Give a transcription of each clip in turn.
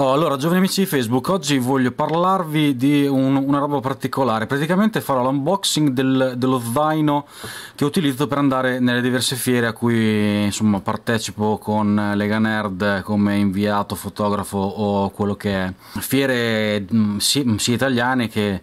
Oh, allora, giovani amici di Facebook, oggi voglio parlarvi di un, una roba particolare. Praticamente farò l'unboxing del, dello zaino che utilizzo per andare nelle diverse fiere a cui insomma, partecipo con Lega Nerd come inviato, fotografo o quello che è. Fiere mm, sì, mm, sì italiane che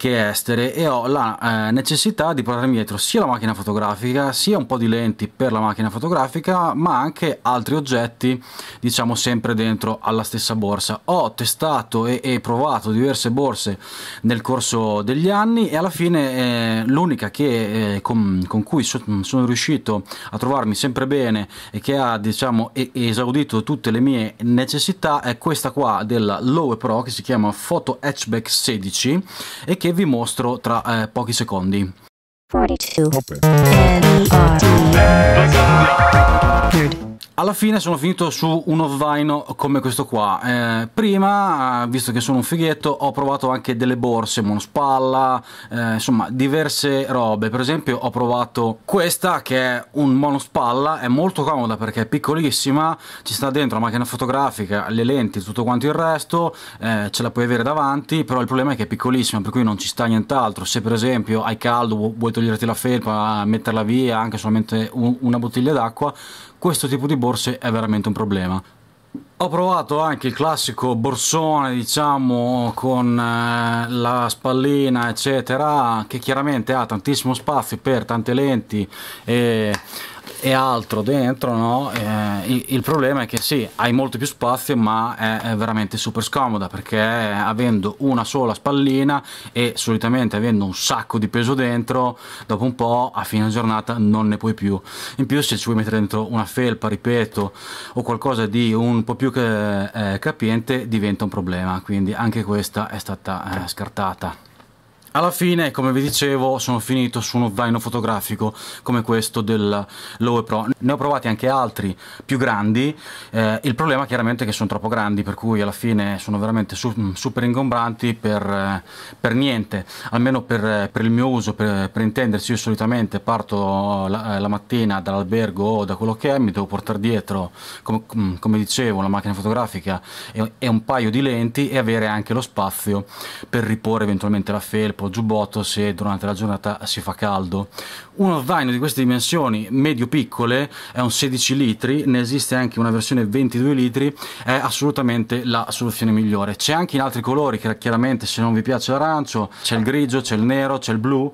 che estere e ho la eh, necessità di portarmi dietro sia la macchina fotografica sia un po' di lenti per la macchina fotografica ma anche altri oggetti diciamo sempre dentro alla stessa borsa ho testato e, e provato diverse borse nel corso degli anni e alla fine eh, l'unica che eh, con, con, cui so, sono riuscito a trovarmi sempre bene e che ha diciamo esaudito tutte le mie necessità è questa qua della Lowe Pro che si chiama Photo Hatchback 16 e che che vi mostro tra eh, pochi secondi. 42 alla fine sono finito su uno zaino come questo qua eh, prima visto che sono un fighetto ho provato anche delle borse monospalla eh, insomma diverse robe per esempio ho provato questa che è un monospalla è molto comoda perché è piccolissima ci sta dentro la macchina fotografica le lenti tutto quanto il resto eh, ce la puoi avere davanti però il problema è che è piccolissima per cui non ci sta nient'altro se per esempio hai caldo vuoi toglierti la felpa metterla via anche solamente un, una bottiglia d'acqua questo tipo di borse è veramente un problema. Ho provato anche il classico borsone, diciamo, con eh, la spallina, eccetera, che chiaramente ha tantissimo spazio per tante lenti e e altro dentro, no? eh, il, problema è che sì, hai molto più spazio, ma è, veramente super scomoda perché avendo una sola spallina e solitamente avendo un sacco di peso dentro, dopo un po' a fine giornata non ne puoi più. In più, se ci vuoi mettere dentro una felpa, ripeto, o qualcosa di un po' più eh, capiente, diventa un problema. Quindi anche questa è stata eh, scartata. Alla fine, come vi dicevo, sono finito su uno zaino fotografico come questo del Lowe Pro. Ne ho provati anche altri più grandi, eh, il problema chiaramente è che sono troppo grandi, per cui alla fine sono veramente su mm, super ingombranti per, eh, per niente, almeno per, eh, per, il mio uso, per, per, intendersi io solitamente parto eh, la, la mattina dall'albergo o da quello che è, mi devo portare dietro, com mm, come dicevo, la macchina fotografica e, e un paio di lenti e avere anche lo spazio per riporre eventualmente la felpa ceppo, giubbotto se durante la giornata si fa caldo. Uno zaino di queste dimensioni medio-piccole è un 16 litri, ne esiste anche una versione 22 litri, è assolutamente la soluzione migliore. C'è anche in altri colori, chiaramente se non vi piace l'arancio, c'è il grigio, c'è il nero, c'è il blu.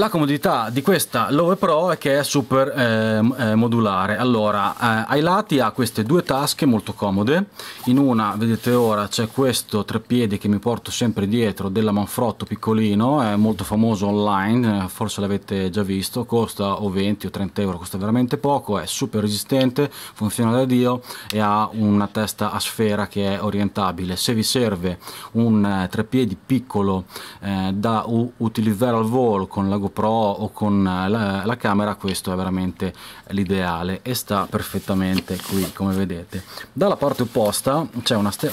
La comodità di questa Love Pro è che è super ehm, eh, modulare, allora eh, ai lati ha queste due tasche molto comode, in una vedete ora c'è questo treppiede che mi porto sempre dietro della Manfrotto piccolino, è molto famoso online, eh, forse l'avete già visto, costa o 20 o 30 euro, costa veramente poco, è super resistente, funziona da dio e ha una testa a sfera che è orientabile, se vi serve un eh, treppiedi piccolo eh, da utilizzare al volo con la GoPro GoPro o con la, la camera questo è veramente l'ideale e sta perfettamente qui come vedete dalla parte opposta c'è un'altra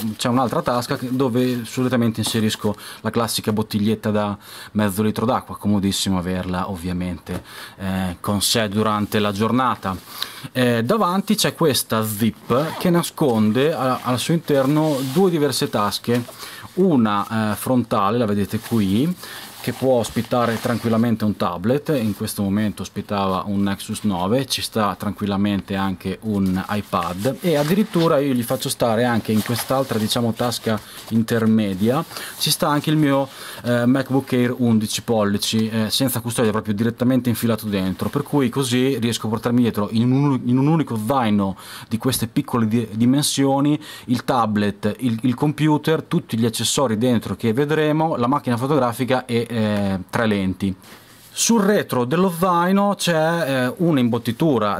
un tasca dove solitamente inserisco la classica bottiglietta da mezzo litro d'acqua comodissimo averla ovviamente eh, con sé durante la giornata eh, davanti c'è questa zip che nasconde a, al suo interno due diverse tasche una eh, frontale la vedete qui che può ospitare tranquillamente un tablet, in questo momento ospitava un Nexus 9, ci sta tranquillamente anche un iPad e addirittura io gli faccio stare anche in quest'altra diciamo tasca intermedia, ci sta anche il mio eh, MacBook Air 11 pollici eh, senza custodia proprio direttamente infilato dentro, per cui così riesco a portarmi dietro in un, in un unico zaino di queste piccole di dimensioni il tablet, il, il computer, tutti gli accessori dentro che vedremo, la macchina fotografica e eh, eh, tre lenti. Sul retro dello zaino c'è eh, una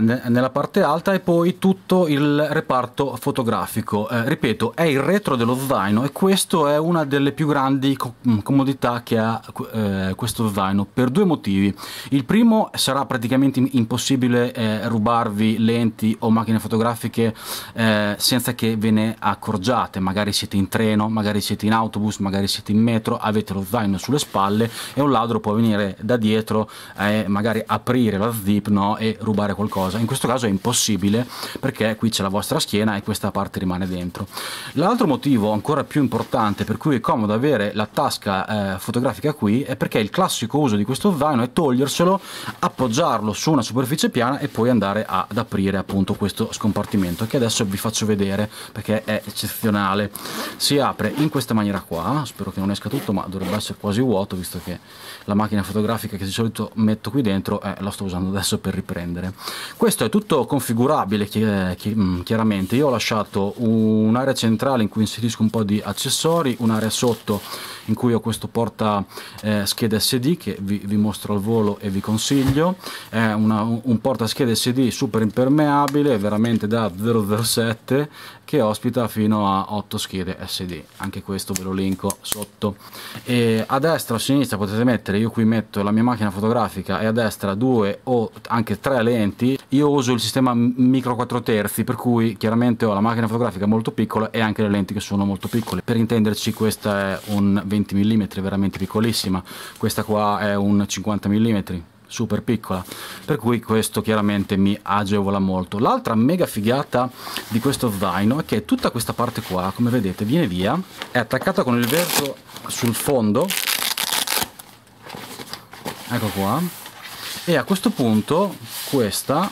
ne nella parte alta e poi tutto il reparto fotografico. Eh, ripeto, è il retro dello zaino e questa è una delle più grandi mm, comodità che ha eh, questo zaino per due motivi. Il primo sarà praticamente impossibile eh, rubarvi lenti o macchine fotografiche eh, senza che ve ne accorgiate. Magari siete in treno, magari siete in autobus, magari siete in metro, avete lo zaino sulle spalle e un ladro può venire da dietro indietro e magari aprire la zip no, e rubare qualcosa. In questo caso è impossibile perché qui c'è la vostra schiena e questa parte rimane dentro. L'altro motivo ancora più importante per cui è comodo avere la tasca eh, fotografica qui è perché il classico uso di questo zaino è toglierselo, appoggiarlo su una superficie piana e poi andare ad aprire appunto questo scompartimento che adesso vi faccio vedere perché è eccezionale. Si apre in questa maniera qua, spero che non esca tutto ma dovrebbe essere quasi vuoto visto che la macchina fotografica che si solito metto qui dentro e eh, la sto usando adesso per riprendere questo è tutto configurabile chi chi mm, chiaramente io ho lasciato un'area centrale in cui inserisco un po' di accessori un'area sotto in cui ho questo porta eh, scheda SD che vi, vi, mostro al volo e vi consiglio è una, un porta scheda SD super impermeabile veramente da 007 che ospita fino a 8 schede SD, anche questo ve lo linko sotto. E a destra o a sinistra potete mettere, io qui metto la mia macchina fotografica e a destra due o anche tre lenti, io uso il sistema micro 4 terzi per cui chiaramente ho la macchina fotografica molto piccola e anche le lenti che sono molto piccole. Per intenderci questa è un 20 mm, veramente piccolissima, questa qua è un 50 mm super piccola per cui questo chiaramente mi agevola molto l'altra mega figata di questo zaino è che tutta questa parte qua come vedete viene via è attaccata con il verso sul fondo ecco qua e a questo punto questa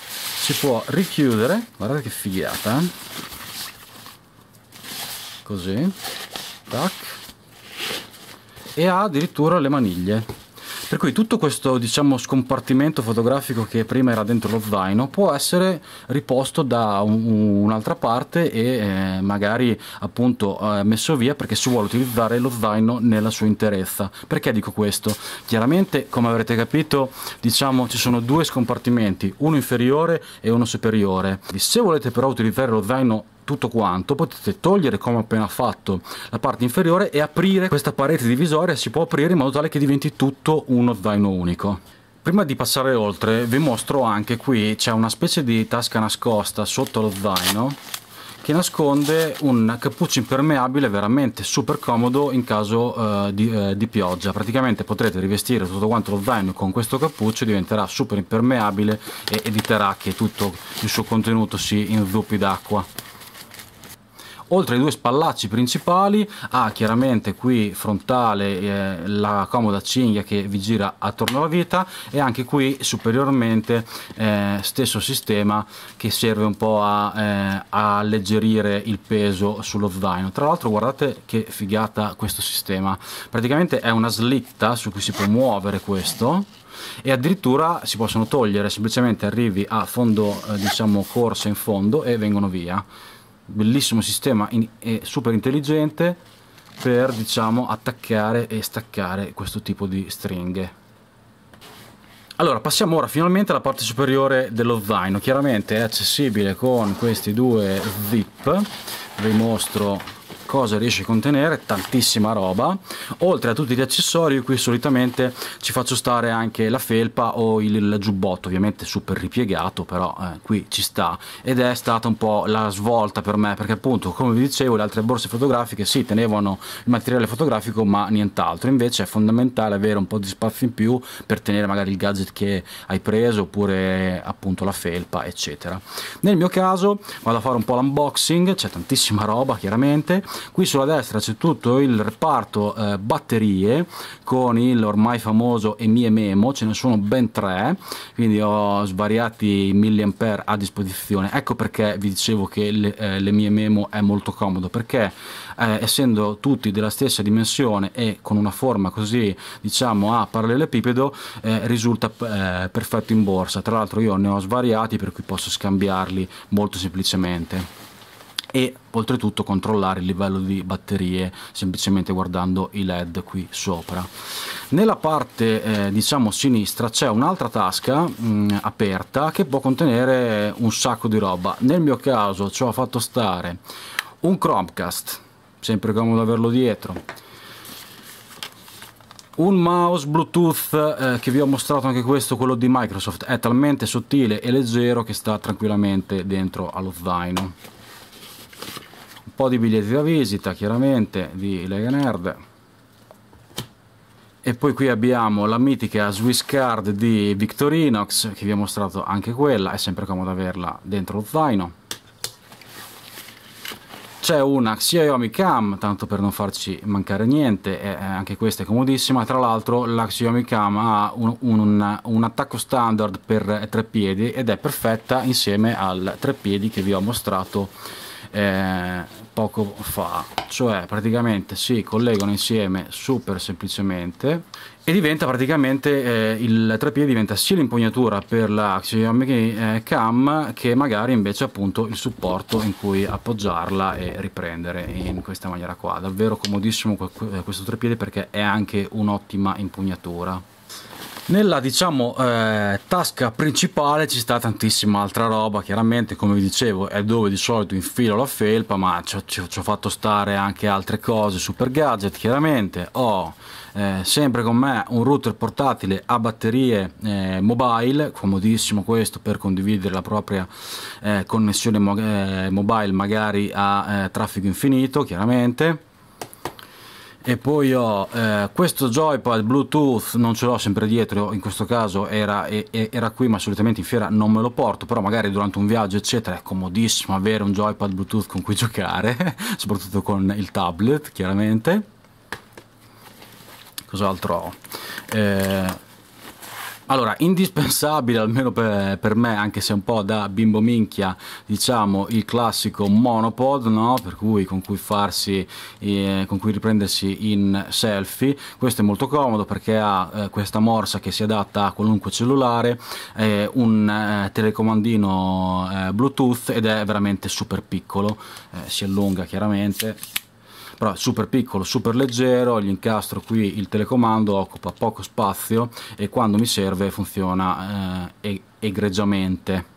si può richiudere guardate che figata eh. così tac e ha addirittura le maniglie per cui tutto questo diciamo, scompartimento fotografico che prima era dentro lo zaino può essere riposto da un'altra parte e eh, magari appunto eh, messo via perché si vuole utilizzare lo zaino nella sua interezza. Perché dico questo? Chiaramente come avrete capito diciamo ci sono due scompartimenti, uno inferiore e uno superiore. Se volete però utilizzare lo zaino tutto quanto potete togliere come ho appena fatto la parte inferiore e aprire questa parete divisoria si può aprire in modo tale che diventi tutto uno zaino unico Prima di passare oltre vi mostro anche qui c'è una specie di tasca nascosta sotto lo zaino che nasconde un cappuccio impermeabile veramente super comodo in caso eh, di, eh, di, pioggia praticamente potrete rivestire tutto quanto lo zaino con questo cappuccio diventerà super impermeabile e eviterà che tutto il suo contenuto si inzuppi d'acqua Oltre ai due spallacci principali ha chiaramente qui frontale eh, la comoda cinghia che vi gira attorno alla vita e anche qui superiormente eh, stesso sistema che serve un po' a, eh, a alleggerire il peso sullo zaino. Tra l'altro guardate che figata questo sistema, praticamente è una slitta su cui si può muovere questo e addirittura si possono togliere semplicemente arrivi a fondo eh, diciamo corsa in fondo e vengono via bellissimo sistema in, super intelligente per diciamo attaccare e staccare questo tipo di stringhe allora passiamo ora finalmente alla parte superiore dello zaino chiaramente è accessibile con questi due zip vi mostro cosa riesce a contenere tantissima roba oltre a tutti gli accessori qui solitamente ci faccio stare anche la felpa o il, il giubbotto ovviamente super ripiegato però eh, qui ci sta ed è stata un po' la svolta per me perché appunto come vi dicevo le altre borse fotografiche si sì, tenevano il materiale fotografico ma nient'altro invece è fondamentale avere un po' di spazio in più per tenere magari il gadget che hai preso oppure appunto la felpa eccetera nel mio caso vado a fare un po' l'unboxing c'è tantissima roba chiaramente qui sulla destra c'è tutto il reparto eh, batterie con il ormai famoso EMI e Memo ce ne sono ben tre quindi ho svariati milliampere a disposizione ecco perché vi dicevo che le, eh, e Memo è molto comodo perché eh, essendo tutti della stessa dimensione e con una forma così diciamo a parallelepipedo eh, risulta eh, perfetto in borsa tra l'altro io ne ho svariati per cui posso scambiarli molto semplicemente e oltretutto controllare il livello di batterie semplicemente guardando i led qui sopra nella parte eh, diciamo sinistra c'è un'altra tasca mh, mm, aperta che può contenere un sacco di roba nel mio caso ci ho fatto stare un Chromecast sempre comodo averlo dietro un mouse bluetooth eh, che vi ho mostrato anche questo quello di microsoft è talmente sottile e leggero che sta tranquillamente dentro allo zaino po' di biglietti da visita chiaramente di Lega Nerd e poi qui abbiamo la mitica Swiss Card di Victorinox che vi ho mostrato anche quella, è sempre comodo averla dentro lo zaino c'è una Xiaomi Cam, tanto per non farci mancare niente, è, eh, anche questa è comodissima, tra l'altro la Xiaomi Cam ha un, un, un, attacco standard per tre piedi ed è perfetta insieme al tre piedi che vi ho mostrato eh, poco fa cioè praticamente si collegano insieme super semplicemente e diventa praticamente eh, il treppiede diventa sia l'impugnatura per la Xiaomi eh, Cam che magari invece appunto il supporto in cui appoggiarla e riprendere in questa maniera qua davvero comodissimo questo treppiede perché è anche un'ottima impugnatura nella diciamo eh, tasca principale ci sta tantissima altra roba chiaramente come vi dicevo è dove di solito infilo la felpa ma ci ho, ci ho fatto stare anche altre cose super gadget chiaramente ho eh, sempre con me un router portatile a batterie eh, mobile comodissimo questo per condividere la propria eh, connessione mo eh, mobile magari a eh, traffico infinito chiaramente e poi ho eh, questo joypad bluetooth non ce l'ho sempre dietro in questo caso era, era, qui ma solitamente in fiera non me lo porto però magari durante un viaggio eccetera è comodissimo avere un joypad bluetooth con cui giocare soprattutto con il tablet chiaramente cos'altro ho eh, allora, indispensabile almeno per, per, me, anche se un po' da bimbo minchia, diciamo il classico monopod, no? per cui con cui farsi, eh, con cui riprendersi in selfie. Questo è molto comodo perché ha eh, questa morsa che si adatta a qualunque cellulare, eh, un telecomandino eh, Bluetooth ed è veramente super piccolo, eh, si allunga chiaramente però super piccolo, super leggero, gli incastro qui il telecomando, occupa poco spazio e quando mi serve funziona eh, egregiamente.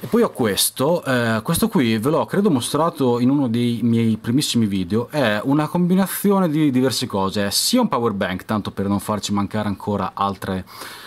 E poi ho questo, eh, questo qui ve l'ho credo mostrato in uno dei miei primissimi video, è una combinazione di diverse cose, è sia un power bank, tanto per non farci mancare ancora altre,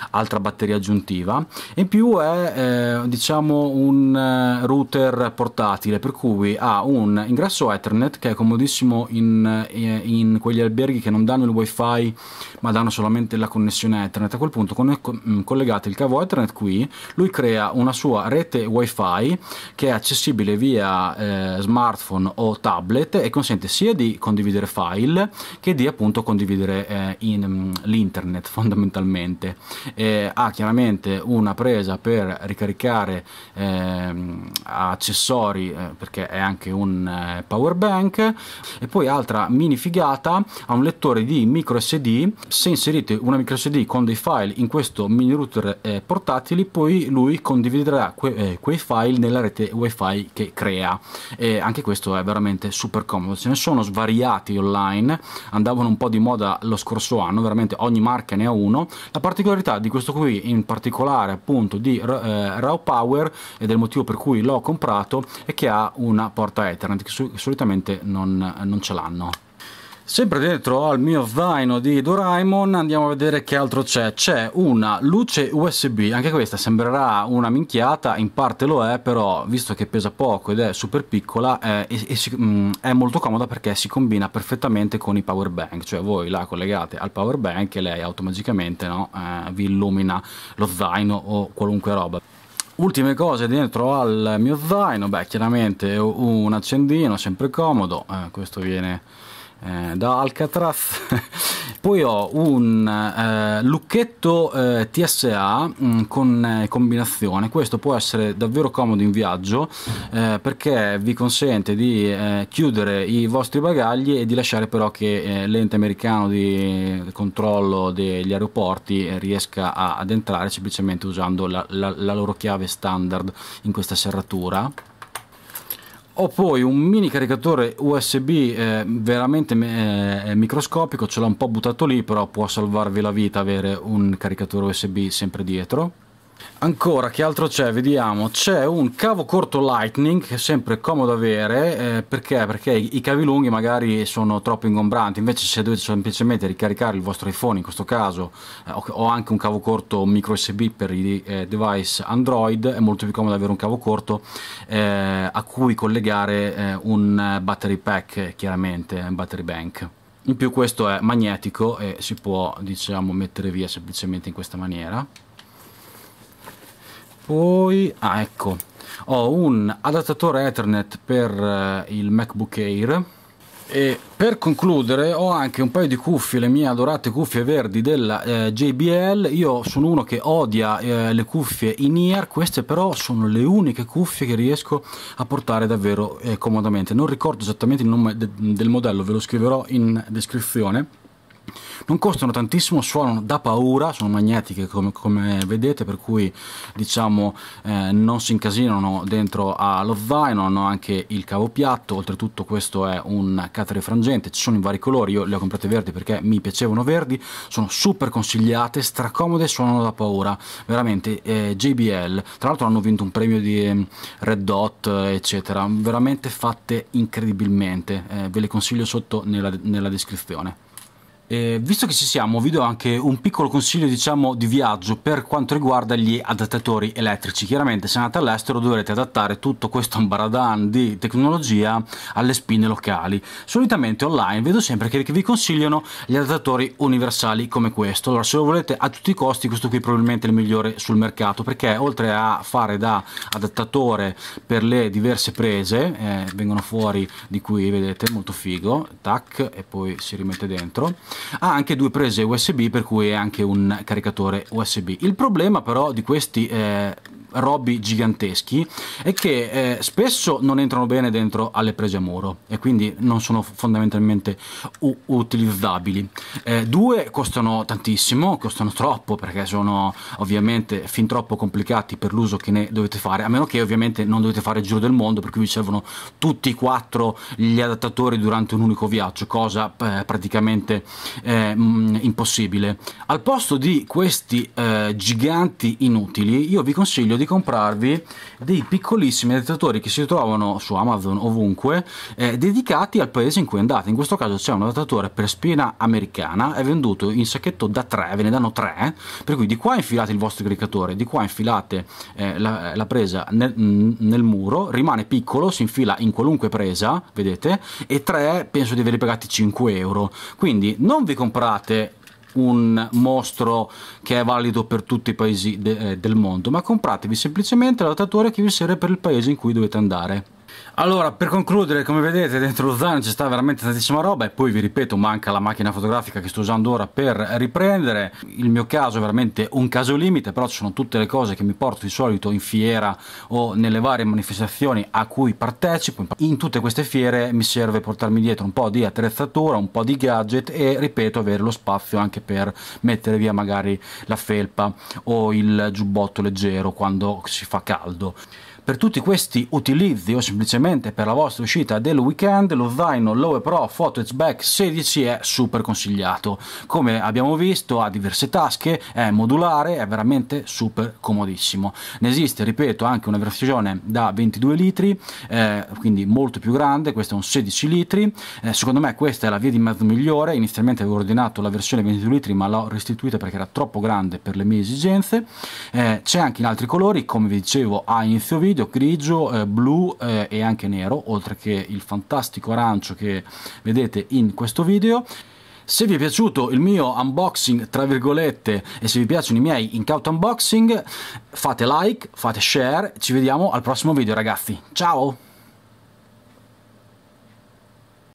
altra batteria aggiuntiva, e in più è eh, diciamo un eh, router portatile, per cui ha un ingresso Ethernet che è comodissimo in, eh, in quegli alberghi che non danno il wifi ma danno solamente la connessione Ethernet, a quel punto mm, collegate il cavo Ethernet qui, lui crea una sua rete wifi wifi che è accessibile via eh, smartphone o tablet e consente sia di condividere file che di appunto condividere eh, mm, l'internet fondamentalmente e ha chiaramente una presa per ricaricare ehm, accessori eh, perché è anche un eh, power bank e poi altra mini figata ha un lettore di micro SD se inserite una micro SD con dei file in questo mini router eh, portatili poi lui condividerà que, eh, quei file nella rete wifi che crea e anche questo è veramente super comodo ce ne sono svariati online andavano un po' di moda lo scorso anno veramente ogni marca ne ha uno la particolarità di questo qui in particolare appunto di eh, Raw Power ed è il motivo per cui l'ho comprato è che ha una porta Ethernet che, solitamente non, non ce l'hanno Sempre dentro al mio zaino di Doraemon andiamo a vedere che altro c'è. C'è una luce USB, anche questa sembrerà una minchiata, in parte lo è, però visto che pesa poco ed è super piccola è, è, mm, è molto comoda perché si combina perfettamente con i power bank, cioè voi la collegate al power bank e lei automaticamente no, eh, vi illumina lo zaino o qualunque roba. Ultime cose dentro al mio zaino, beh chiaramente un accendino, sempre comodo, eh, questo viene eh, da Alcatraz. Poi ho un eh, lucchetto eh, TSA mh, mm, con eh, combinazione, questo può essere davvero comodo in viaggio eh, perché vi consente di chiudere i vostri bagagli e di lasciare però che l'ente americano di controllo degli aeroporti riesca a, ad entrare semplicemente usando la, la, la loro chiave standard in questa serratura. Ho poi un mini caricatore USB eh, veramente eh, microscopico, ce l'ho un po' buttato lì, però può salvarvi la vita avere un caricatore USB sempre dietro Ancora, che altro c'è? Vediamo, c'è un cavo corto Lightning, che è sempre comodo avere, eh, perché? Perché i, cavi lunghi magari sono troppo ingombranti, invece se dovete semplicemente ricaricare il vostro iPhone, in questo caso ho, eh, ho, anche un cavo corto micro USB per i eh, device Android, è molto più comodo avere un cavo corto eh, a cui collegare eh, un battery pack, chiaramente, un battery bank. In più questo è magnetico e si può, diciamo, mettere via semplicemente in questa maniera poi ah ecco ho un adattatore ethernet per eh, il macbook air e per concludere ho anche un paio di cuffie, le mie adorate cuffie verdi della eh, JBL, io sono uno che odia eh, le cuffie in ear, queste però sono le uniche cuffie che riesco a portare davvero eh, comodamente, non ricordo esattamente il nome de del modello, ve lo scriverò in descrizione non costano tantissimo, suonano da paura, sono magnetiche come, come vedete, per cui diciamo eh, non si incasinano dentro allo zaino, hanno anche il cavo piatto, oltretutto questo è un catere frangente, ci sono in vari colori, io le ho comprate verdi perché mi piacevano verdi, sono super consigliate, stracomode, suonano da paura, veramente eh, JBL, tra l'altro hanno vinto un premio di mm, Red Dot eccetera, veramente fatte incredibilmente, eh, ve le consiglio sotto nella, nella descrizione. Eh, visto che ci siamo, vi do anche un piccolo consiglio diciamo, di viaggio per quanto riguarda gli adattatori elettrici. Chiaramente se andate all'estero dovrete adattare tutto questo ambaradan di tecnologia alle spine locali. Solitamente online vedo sempre che vi consigliano gli adattatori universali come questo. Allora se lo volete a tutti i costi questo qui è probabilmente il migliore sul mercato perché oltre a fare da adattatore per le diverse prese, eh, vengono fuori di qui vedete molto figo, tac e poi si rimette dentro ha anche due prese USB per cui è anche un caricatore USB. Il problema però di questi eh, robby giganteschi e che eh, spesso non entrano bene dentro alle prese a muro e quindi non sono fondamentalmente utilizzabili. Eh, due costano tantissimo, costano troppo perché sono ovviamente fin troppo complicati per l'uso che ne dovete fare, a meno che ovviamente non dovete fare il giro del mondo per cui vi servono tutti e quattro gli adattatori durante un unico viaggio, cosa eh, praticamente eh, impossibile. Al posto di questi eh, giganti inutili, io vi consiglio di di comprarvi dei piccolissimi adattatori che si trovano su Amazon ovunque eh, dedicati al paese in cui andate. In questo caso c'è un adattatore per spina americana, è venduto in sacchetto da 3, ve ne danno 3, per cui di qua infilate il vostro caricatore, di qua infilate eh, la, la, presa nel, nel, muro, rimane piccolo, si infila in qualunque presa, vedete, e 3 penso di averli pagati 5 euro. Quindi non vi comprate un mostro che è valido per tutti i paesi de eh, del mondo, ma compratevi semplicemente l'adattatore che vi serve per il paese in cui dovete andare. Allora, per concludere, come vedete dentro lo zaino ci sta veramente tantissima roba e poi vi ripeto manca la macchina fotografica che sto usando ora per riprendere, il mio caso è veramente un caso limite, però ci sono tutte le cose che mi porto di solito in fiera o nelle varie manifestazioni a cui partecipo, in tutte queste fiere mi serve portarmi dietro un po' di attrezzatura, un po' di gadget e ripeto avere lo spazio anche per mettere via magari la felpa o il giubbotto leggero quando si fa caldo. Per tutti questi utilizzi o semplicemente per la vostra uscita del weekend, lo zaino Lowe Pro Photo Back 16 è super consigliato. Come abbiamo visto ha diverse tasche, è modulare, è veramente super comodissimo. Ne esiste, ripeto, anche una versione da 22 litri, eh, quindi molto più grande, questo è un 16 litri. Eh, secondo me questa è la via di mezzo migliore, inizialmente avevo ordinato la versione 22 litri ma l'ho restituita perché era troppo grande per le mie esigenze. Eh, c'è anche in altri colori, come vi dicevo a inizio video liquido, grigio, eh, blu eh, e anche nero, oltre che il fantastico arancio che vedete in questo video. Se vi è piaciuto il mio unboxing, tra virgolette, e se vi piacciono i miei incauto unboxing, fate like, fate share, ci vediamo al prossimo video ragazzi, ciao!